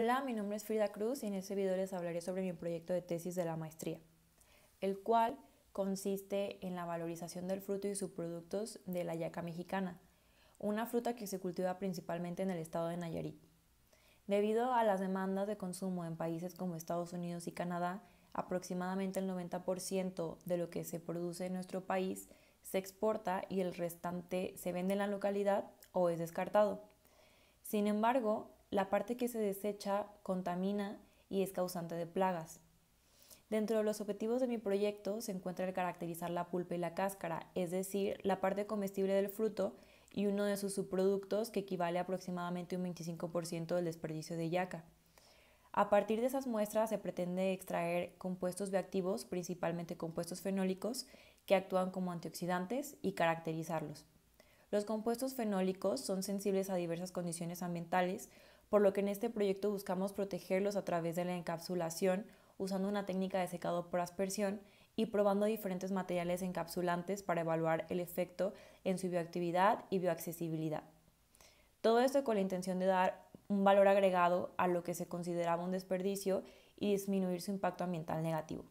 Hola, mi nombre es Frida Cruz y en este video les hablaré sobre mi proyecto de tesis de la maestría, el cual consiste en la valorización del fruto y sus productos de la yaca mexicana, una fruta que se cultiva principalmente en el estado de Nayarit. Debido a las demandas de consumo en países como Estados Unidos y Canadá, aproximadamente el 90% de lo que se produce en nuestro país se exporta y el restante se vende en la localidad o es descartado. Sin embargo, la parte que se desecha contamina y es causante de plagas. Dentro de los objetivos de mi proyecto se encuentra el caracterizar la pulpa y la cáscara, es decir, la parte comestible del fruto y uno de sus subproductos que equivale aproximadamente un 25% del desperdicio de yaca. A partir de esas muestras se pretende extraer compuestos bioactivos, principalmente compuestos fenólicos, que actúan como antioxidantes y caracterizarlos. Los compuestos fenólicos son sensibles a diversas condiciones ambientales, por lo que en este proyecto buscamos protegerlos a través de la encapsulación usando una técnica de secado por aspersión y probando diferentes materiales encapsulantes para evaluar el efecto en su bioactividad y bioaccesibilidad. Todo esto con la intención de dar un valor agregado a lo que se consideraba un desperdicio y disminuir su impacto ambiental negativo.